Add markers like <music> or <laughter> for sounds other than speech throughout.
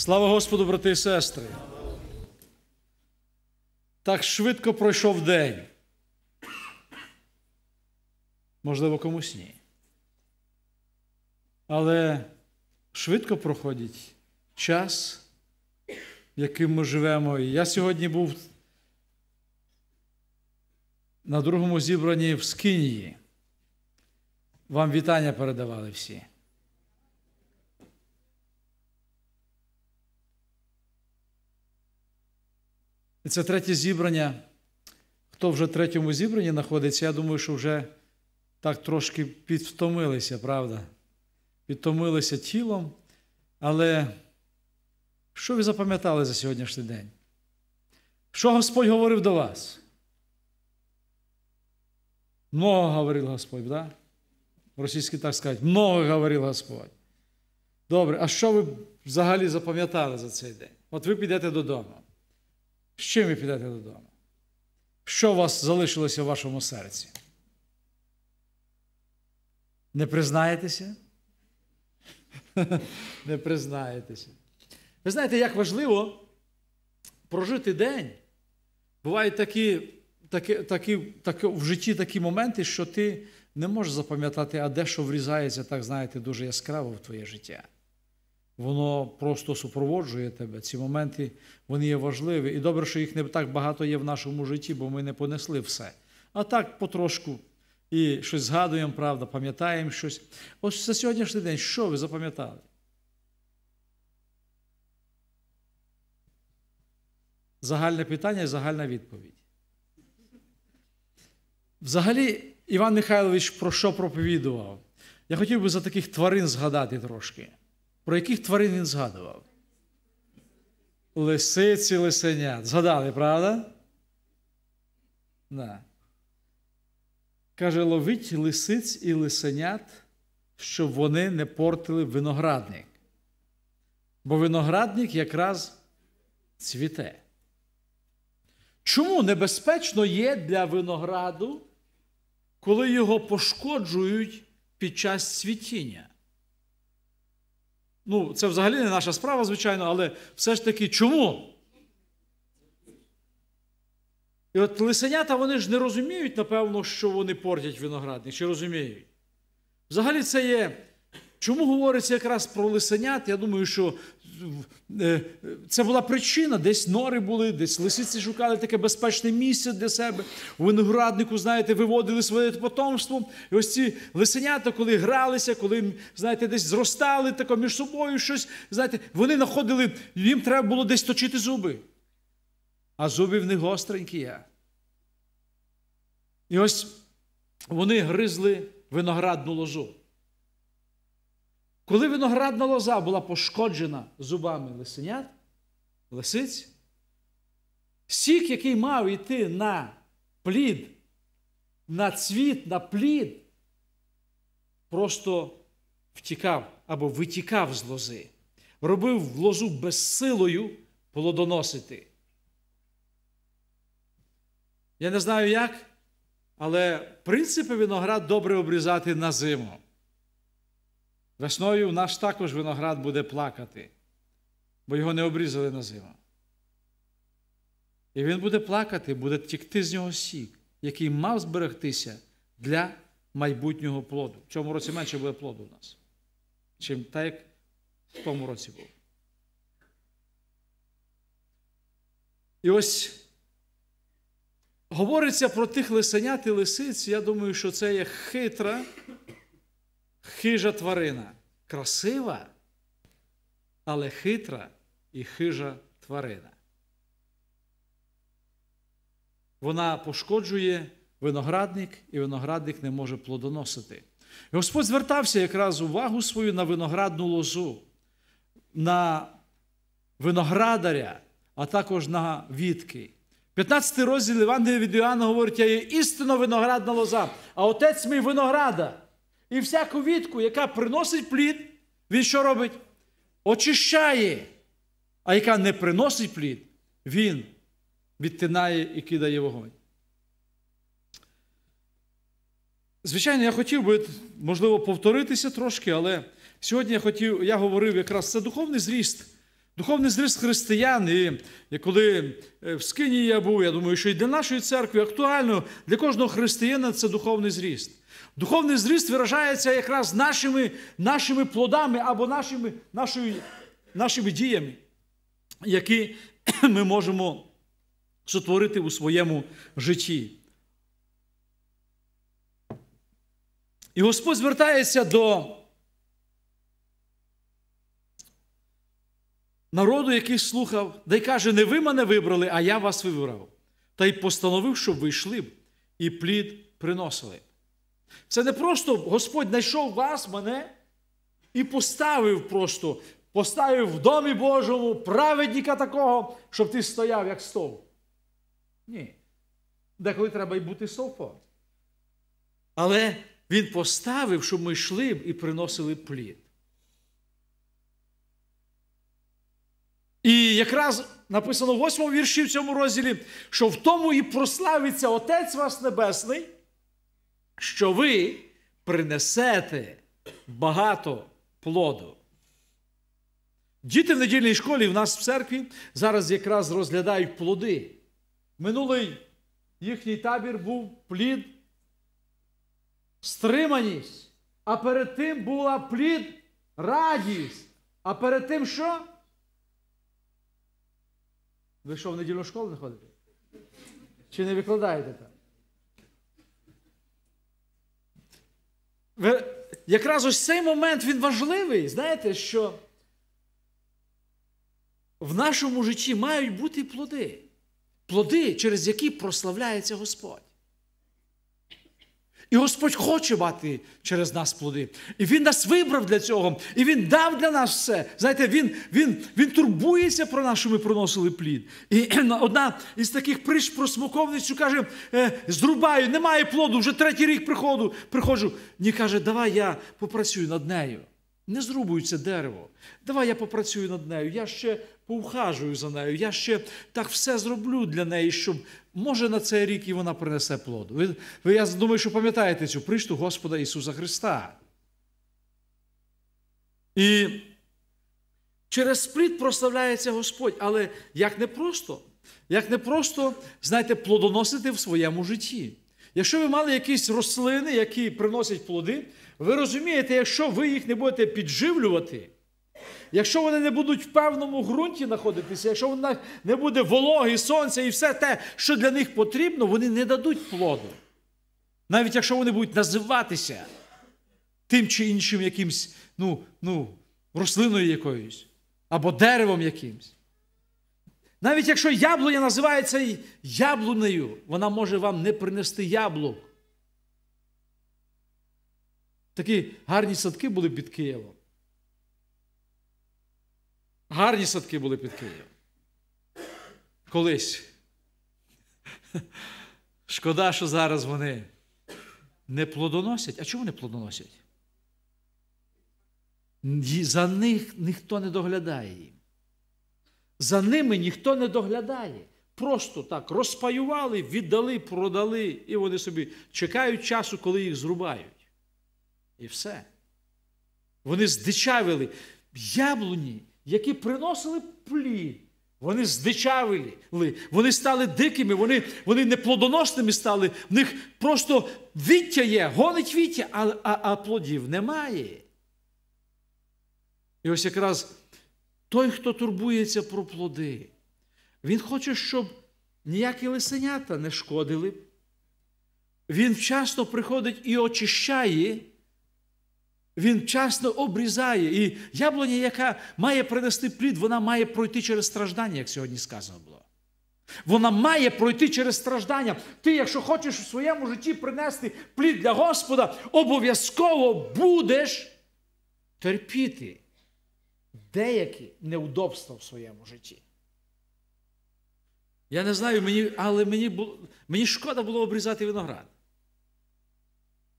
Слава Господу, брати і сестри! Так швидко пройшов день. Можливо, комусь ні. Але швидко проходить час, яким ми живемо. я сьогодні був на другому зібранні в Скинії. Вам вітання передавали всі. І це третє зібрання. Хто вже в третьому зібранні знаходиться, я думаю, що вже так трошки підвтомилися, правда? Підтомилися тілом. Але що ви запам'ятали за сьогоднішній день? Що Господь говорив до вас? Много говорив Господь, да? Російські так скажуть, много говорив Господь. Добре, а що ви взагалі запам'ятали за цей день? От ви підете додому. З чим ви підете додому? Що у вас залишилося в вашому серці? Не признаєтеся? <laughs> Не признаєтеся. Ви знаєте, як важливо прожити день. Бувають такі, такі, такі, такі в житті такі моменти, що ти не можеш запам'ятати, а де що врізається, так знаєте, дуже яскраво в твоє життя воно просто супроводжує тебе. Ці моменти вони є важливі. І добре, що їх не так багато є в нашому житті, бо ми не понесли все. А так потрошку і щось згадуємо, правда, пам'ятаємо щось. Ось за сьогоднішній день, що ви запам'ятали? Загальне питання і загальна відповідь. Взагалі, Іван Михайлович про що проповідував? Я хотів би за таких тварин згадати трошки. Про яких тварин він згадував? Лисиці, лисенят. Згадали, правда? Да. Каже, ловіть лисиць і лисенят, щоб вони не портили виноградник. Бо виноградник якраз цвіте. Чому небезпечно є для винограду, коли його пошкоджують під час цвітіння? Ну, це взагалі не наша справа, звичайно, але все ж таки чому? І от лисенята вони ж не розуміють, напевно, що вони портять виноградник, чи розуміють. Взагалі, це є Чому говориться якраз про лисенят? Я думаю, що е, е, це була причина. Десь нори були, десь лисиці шукали таке безпечне місце для себе. У винограднику, знаєте, виводили своє потомство. І ось ці лисенята, коли гралися, коли знаєте, десь зростали тако між собою щось, знаєте, вони знаходили, їм треба було десь точити зуби. А зуби в них гостренькі є. І ось вони гризли виноградну лозу. Коли виноградна лоза була пошкоджена зубами лисенят, лисиць, сік, який мав йти на плід, на цвіт, на плід, просто втікав або витікав з лози, робив лозу безсилою плодоносити. Я не знаю як, але принципи виноград добре обрізати на зиму. Весною наш також виноград буде плакати, бо його не обрізали на зиму. І він буде плакати, буде тікти з нього сік, який мав зберегтися для майбутнього плоду. В цьому році менше буде плоду у нас, чим так, як в тому році був. І ось говориться про тих лисенят і лисиць. Я думаю, що це є хитра хижа тварина красива, але хитра і хижа тварина. Вона пошкоджує виноградник, і виноградник не може плодоносити. Господь звертався якраз увагу свою на виноградну лозу, на виноградаря, а також на вітки. 15 розділ Івангелія від Іоанна говорить, я є істинно виноградна лоза, а отець мій винограда. І всяку вітку, яка приносить плід, він що робить? Очищає. А яка не приносить плід, він відтинає і кидає вогонь. Звичайно, я хотів би, можливо, повторитися трошки, але сьогодні я хотів, я говорив якраз це духовний зріст, духовний зріст християн. І коли е, в Скині я був, я думаю, що і для нашої церкви актуально, для кожного християна це духовний зріст. Духовний зріст виражається якраз нашими нашими плодами або нашими нашою, нашими діями, які <clears throat> ми можемо сотворити у своєму житті. І Господь звертається до народу, який слухав, да й каже: не ви мене вибрали, а я вас вибрав. Та й постановив, щоб ви йшли б і плід приносили. Це не просто Господь знайшов вас, мене і поставив просто, поставив в домі Божому праведника такого, щоб ти стояв як стовп. Ні. Деколи треба й бути стовпом. Але Він поставив, щоб ми йшли б і приносили плід. І якраз написано в 8 вірші в цьому розділі, що в тому і прославиться Отець вас Небесний що ви принесете багато плоду. Діти в недільній школі в нас в церкві зараз якраз розглядають плоди. Минулий їхній табір був плід стриманість, а перед тим була плід радість. А перед тим що? Ви що в недільну школу не ходите? Чи не викладаєте там? якраз ось цей момент він важливий, знаєте, що в нашому житті мають бути плоди, плоди, через які прославляється Господь. І Господь хоче мати через нас плоди. І Він нас вибрав для цього, і Він дав для нас все. Знаєте, Він він, він турбується про нас, що ми проносили плід. І е, одна із таких приш про смоковницю каже: «Е, зрубаю, немає плоду, вже третій рік приходу, приходжу. Ні, каже, давай я попрацюю над нею. Не зрубується дерево. Давай я попрацюю над нею. Я ще повхажую за нею. Я ще так все зроблю для неї, щоб Може, на цей рік і вона принесе плоду. Ви, ви я думаю, що пам'ятаєте цю причту Господа Ісуса Христа. І через спліт прославляється Господь, але як непросто, як не просто, знаєте, плодоносити в своєму житті. Якщо ви мали якісь рослини, які приносять плоди, ви розумієте, якщо ви їх не будете підживлювати, Якщо вони не будуть в певному ґрунті знаходитися, якщо вона не буде вологи, сонця і все те, що для них потрібно, вони не дадуть плоду. Навіть якщо вони будуть називатися тим чи іншим якимсь ну, ну, рослиною якоюсь або деревом якимсь. Навіть якщо яблуня називається яблунею, вона може вам не принести яблук. Такі гарні садки були під Києвом. Гарні садки були під Києвом. Колись. <laughs> Шкода, що зараз вони не плодоносять. А чому не плодоносять? За них ніхто не доглядає їм. За ними ніхто не доглядає. Просто так розпаювали, віддали, продали, і вони собі чекають часу, коли їх зрубають. І все. Вони здичавили яблуні які приносили плід. Вони здичавили, вони стали дикими, вони вони неплодоносними стали, в них просто віття є, гонить віття, а, а а, плодів немає. І ось якраз той, хто турбується про плоди, він хоче, щоб ніякі лисенята не шкодили. Він часто приходить і очищає він вчасно обрізає. І яблуня, яка має принести плід, вона має пройти через страждання, як сьогодні сказано було. Вона має пройти через страждання. Ти, якщо хочеш у своєму житті принести плід для Господа, обов'язково будеш терпіти деякі неудобства в своєму житті. Я не знаю, мені, але мені було, мені шкода було обрізати виноград.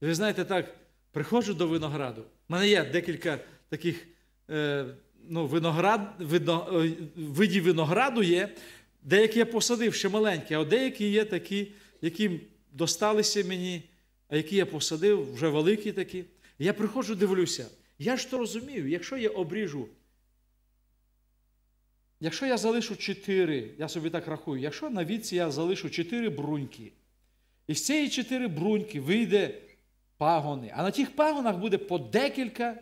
Ви знаєте, так приходжу до винограду. У мене є декілька таких е, ну, виноград, видно, е, видів винограду є, деякі я посадив ще маленькі, а деякі є такі, які досталися мені, а які я посадив, вже великі такі. Я приходжу, дивлюся. Я ж то розумію, якщо я обріжу. Якщо я залишу чотири, я собі так рахую, якщо на віці я залишу чотири бруньки, і з цієї чотири бруньки вийде пагони. А на тих пагонах буде по декілька.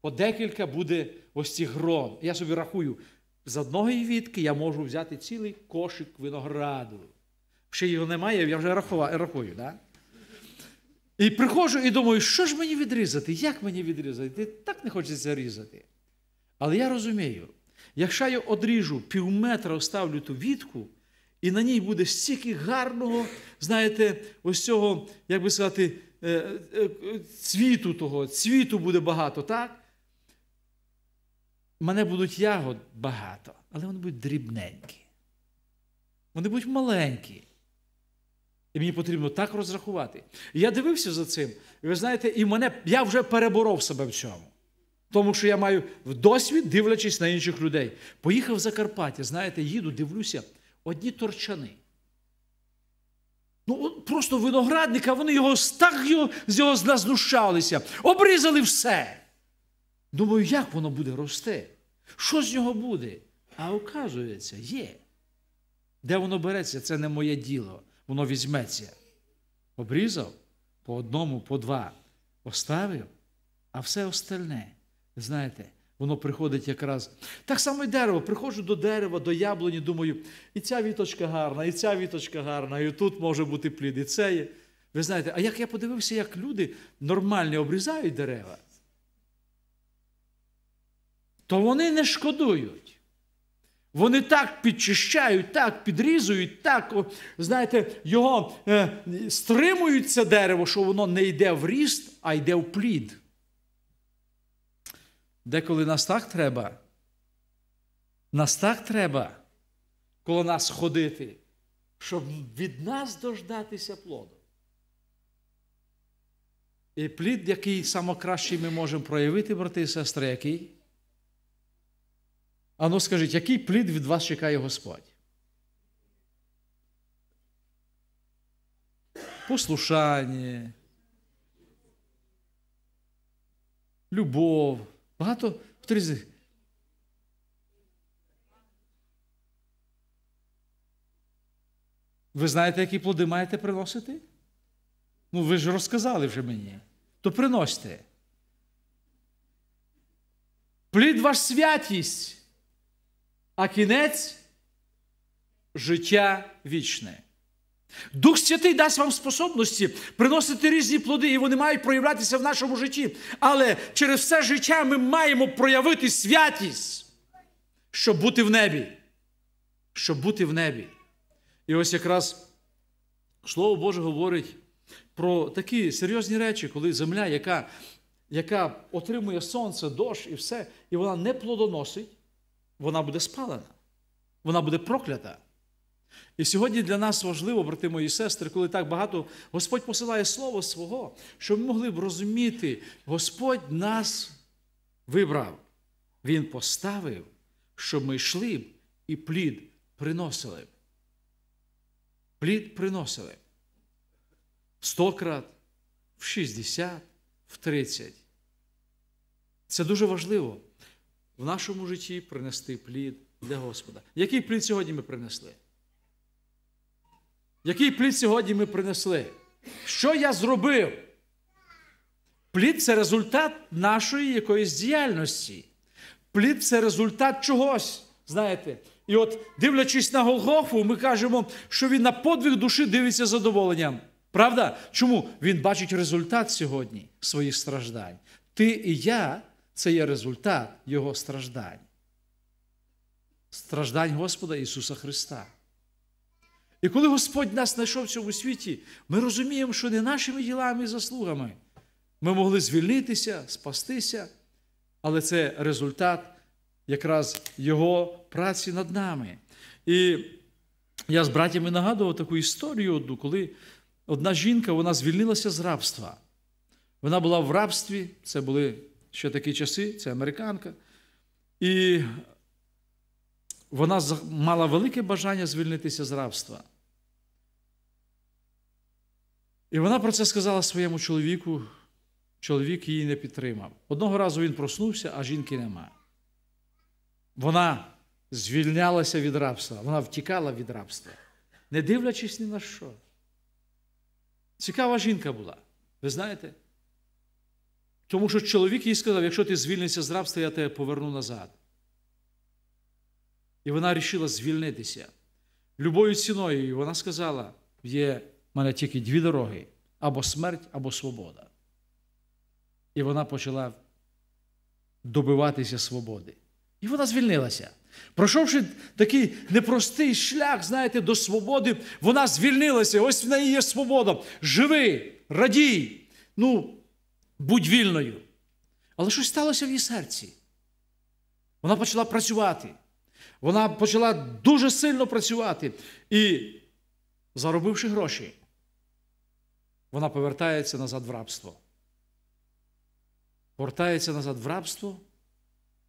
По декілька буде ось цих гром. Я собі рахую, з одної вітки я можу взяти цілий кошик винограду. Ще його немає, я вже рахую. Да? І приходжу і думаю, що ж мені відрізати? Як мені відрізати? Так не хочеться різати. Але я розумію, якщо я одріжу півметра, метра, оставлю ту вітку, і на ній буде стільки гарного, знаєте, ось цього, як би сказати, е, е, цвіту того, цвіту буде багато, так? Мене будуть ягод багато, але вони будуть дрібненькі. Вони будуть маленькі. І мені потрібно так розрахувати. І я дивився за цим, і ви знаєте, і мене, я вже переборов себе в цьому. Тому що я маю досвід, дивлячись на інших людей. Поїхав в Закарпаття, знаєте, їду, дивлюся одні торчани. Ну, просто виноградника, вони його так з його знущалися, обрізали все. Думаю, як воно буде рости? Що з нього буде? А оказується, є. Де воно береться, це не моє діло. Воно візьметься. Обрізав по одному, по два, оставив, а все остальне, знаєте, Воно приходить якраз. Так само і дерево. Приходжу до дерева, до яблуні, думаю, і ця віточка гарна, і ця віточка гарна, і тут може бути плід, і це є. Ви знаєте, а як я подивився, як люди нормально обрізають дерева, то вони не шкодують. Вони так підчищають, так підрізують, так, знаєте, його е, стримують це дерево, що воно не йде в ріст, а йде в плід. Деколи нас так треба. Нас так треба коло нас ходити, щоб від нас дождатися плоду. І плід, який найкращий ми можемо проявити, брати і сестри, який? Ану, скажіть, який плід від вас чекає Господь? Послушання, любов. Багато хто з Ви знаєте, які плоди маєте приносити? Ну, ви ж розказали вже мені. То приносьте. Плід ваш святість, а кінець життя вічне. Дух Святий дасть вам способності приносити різні плоди, і вони мають проявлятися в нашому житті. Але через все життя ми маємо проявити святість, щоб бути в небі. Щоб бути в небі. І ось якраз Слово Боже говорить про такі серйозні речі, коли земля, яка яка отримує сонце, дощ і все, і вона не плодоносить, вона буде спалена, вона буде проклята. І сьогодні для нас важливо, брати мої сестри, коли так багато Господь посилає Слово Свого, щоб ми могли б розуміти, Господь нас вибрав, Він поставив, щоб ми йшли б і плід приносили. Плід приносили крат в 60, в 30. Це дуже важливо в нашому житті принести плід для Господа. Який плід сьогодні ми принесли? Який плід сьогодні ми принесли? Що я зробив? Плід це результат нашої якоїсь діяльності. Плід це результат чогось. Знаєте, і от, дивлячись на Голгофу, ми кажемо, що він на подвиг душі дивиться задоволенням. Правда? Чому? Він бачить результат сьогодні своїх страждань. Ти і я це є результат Його страждань. Страждань Господа Ісуса Христа. І коли Господь нас знайшов в цьому світі, ми розуміємо, що не нашими ділами і заслугами ми могли звільнитися, спастися, але це результат якраз Його праці над нами. І я з братями нагадував таку історію, одну, коли одна жінка вона звільнилася з рабства. Вона була в рабстві, це були ще такі часи, це американка. І вона мала велике бажання звільнитися з рабства. І вона про це сказала своєму чоловіку, чоловік її не підтримав. Одного разу він проснувся, а жінки нема. Вона звільнялася від рабства, вона втікала від рабства, не дивлячись ні на що. Цікава жінка була, ви знаєте? Тому що чоловік їй сказав: якщо ти звільнишся з рабства, я тебе поверну назад. І вона рішила звільнитися. Любою ціною, і вона сказала: є в мене тільки дві дороги: або смерть, або свобода. І вона почала добиватися свободи. І вона звільнилася. Пройшовши такий непростий шлях, знаєте, до свободи, вона звільнилася. Ось в неї є свобода. Живи, радій, ну, будь вільною. Але щось сталося в її серці. Вона почала працювати. Вона почала дуже сильно працювати і, заробивши гроші, вона повертається назад в рабство. Повертається назад в рабство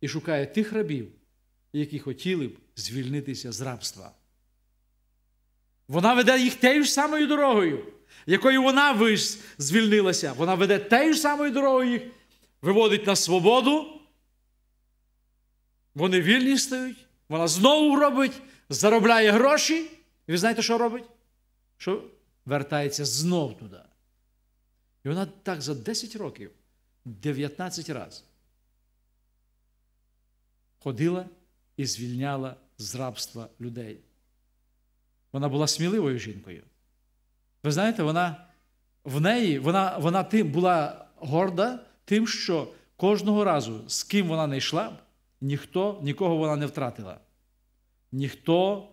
і шукає тих рабів, які хотіли б звільнитися з рабства. Вона веде їх тею ж самою дорогою, якою вона звільнилася. Вона веде тею ж самою дорогою їх, виводить на свободу. Вони вільні стають, вона знову робить, заробляє гроші. І ви знаєте, що робить? Що вертається знов туди. І вона так за 10 років, 19 разів ходила і звільняла з рабства людей. Вона була сміливою жінкою. Ви знаєте, вона в неї вона, вона тим була горда тим, що кожного разу, з ким вона не йшла, ніхто, нікого вона не втратила, ніхто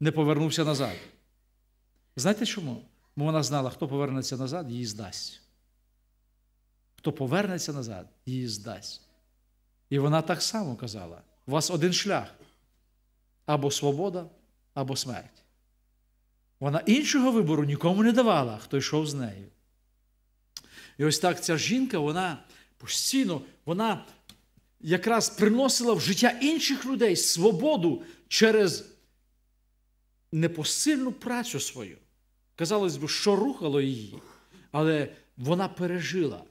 не повернувся назад. Знаєте чому? Бо вона знала, хто повернеться назад, її здасть. Хто повернеться назад, її здасть. І вона так само казала: у вас один шлях або свобода, або смерть. Вона іншого вибору нікому не давала, хто йшов з нею. І ось так ця жінка, вона постійно вона якраз приносила в життя інших людей свободу через непосильну працю свою. Казалось би, що рухало її, але вона пережила.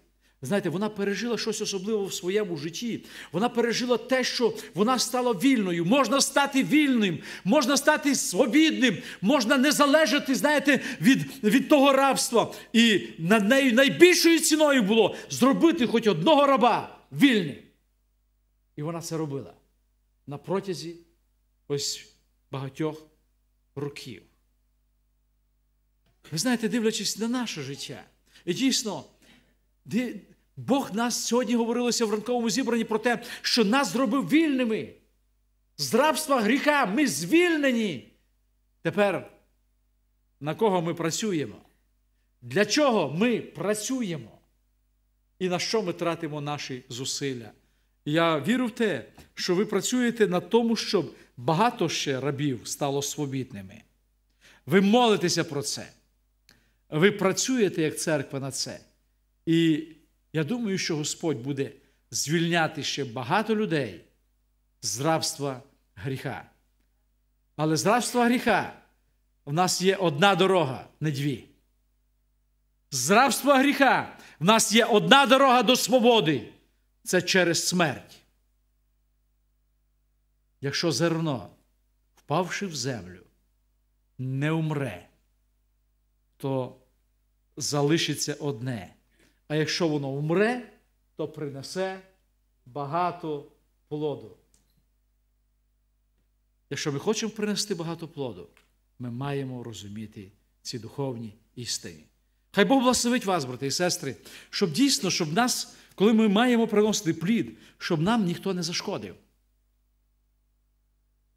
Знаєте, вона пережила щось особливе в своєму житті. Вона пережила те, що вона стала вільною. Можна стати вільним, можна стати свобідним, можна не залежати, знаєте, від від того рабства. І над нею найбільшою ціною було зробити хоч одного раба вільним. І вона це робила на протязі ось багатьох років. Ви знаєте, дивлячись на наше життя, і дійсно, Бог нас сьогодні говорилося в ранковому зібранні про те, що нас зробив вільними. З рабства гріха ми звільнені. Тепер на кого ми працюємо? Для чого ми працюємо? І на що ми тратимо наші зусилля? Я вірю в те, що ви працюєте на тому, щоб багато ще рабів стало свобітними. Ви молитеся про це. Ви працюєте як церква на це. І я думаю, що Господь буде звільняти ще багато людей з рабства гріха. Але з рабства гріха в нас є одна дорога, не дві. З рабства гріха в нас є одна дорога до свободи це через смерть. Якщо зерно, впавши в землю, не умре, то залишиться одне. А якщо воно умре, то принесе багато плоду. Якщо ми хочемо принести багато плоду, ми маємо розуміти ці духовні істини. Хай Бог благословить вас, брати і сестри, щоб дійсно, щоб нас, коли ми маємо приносити плід, щоб нам ніхто не зашкодив.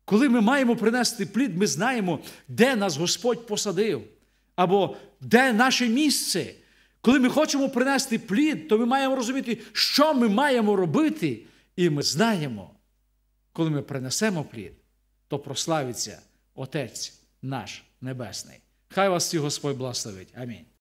Коли ми маємо принести плід, ми знаємо, де нас Господь посадив, або де наше місце. Коли ми хочемо принести плід, то ми маємо розуміти, що ми маємо робити, і ми знаємо, коли ми принесемо плід, то прославиться Отець наш Небесний. Хай вас всі Господь благословить. Амінь.